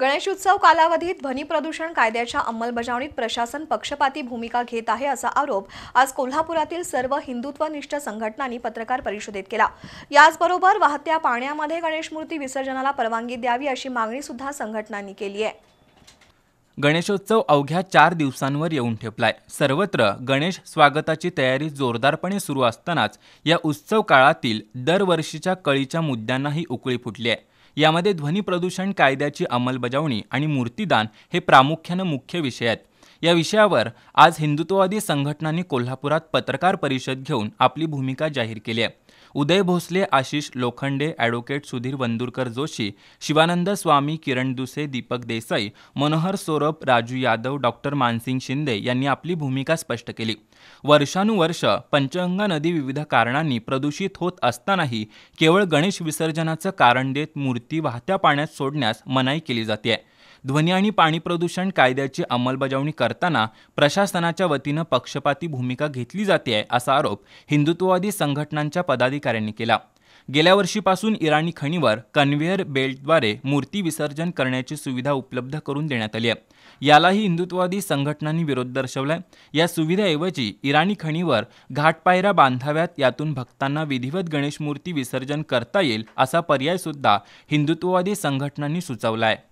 गणेशोत्सव कालावधीत ध्वनी प्रदूषण कायद्याच्या अंमलबजावणीत प्रशासन पक्षपाती भूमिका घेत आहे असा आरोप आज कोल्हापुरातील सर्व हिंदुत्वनिष्ठ संघटनांनी पत्रकार परिषदेत केला याचबरोबर वाहत्या पाण्यामध्ये गणेश मूर्ती विसर्जनाला परवानगी द्यावी अशी मागणी सुद्धा संघटनांनी केली आहे गणेशोत्सव अवघ्या चार दिवसांवर येऊन ठेपलाय सर्वत्र गणेश स्वागताची तयारी जोरदारपणे सुरू असतानाच या उत्सव काळातील दरवर्षीच्या कळीच्या मुद्द्यांनाही उकळी फुटली आहे यामध्ये ध्वनी प्रदूषण कायद्याची अंमलबजावणी आणि मूर्तीदान हे प्रामुख्यानं मुख्य विषय आहेत या विषयावर आज हिंदुत्ववादी संघटनांनी कोल्हापुरात पत्रकार परिषद घेऊन आपली भूमिका जाहीर केली आहे उदय भोसले आशिष लोखंडे ॲडव्होकेट सुधीर वंदुरकर जोशी शिवानंद स्वामी किरण दुसे दीपक देसाई मनोहर सोरप राजू यादव डॉक्टर मानसिंग शिंदे यांनी आपली भूमिका स्पष्ट केली वर्षानुवर्ष पंचगंगा नदी विविध कारणांनी प्रदूषित होत असतानाही केवळ गणेश विसर्जनाचं कारण देत मूर्ती वाहत्या पाण्यात सोडण्यास मनाई केली जाते ध्वनी आणि पाणी प्रदूषण कायद्याची अंमलबजावणी करताना प्रशासनाच्या वतीनं पक्षपाती भूमिका घेतली जाते आहे असा आरोप हिंदुत्ववादी संघटनांच्या पदाधिकाऱ्यांनी केला गेल्या वर्षीपासून इराणी खणीवर कन्व्हेअर बेल्टद्वारे मूर्ती विसर्जन करण्याची सुविधा उपलब्ध करून देण्यात आली आहे यालाही हिंदुत्ववादी संघटनांनी विरोध दर्शवलाय या सुविधेऐवजी इराणी खणीवर घाटपायऱ्या बांधाव्यात यातून भक्तांना विधिवत गणेश मूर्ती विसर्जन करता येईल असा पर्याय सुद्धा हिंदुत्ववादी संघटनांनी सुचवला आहे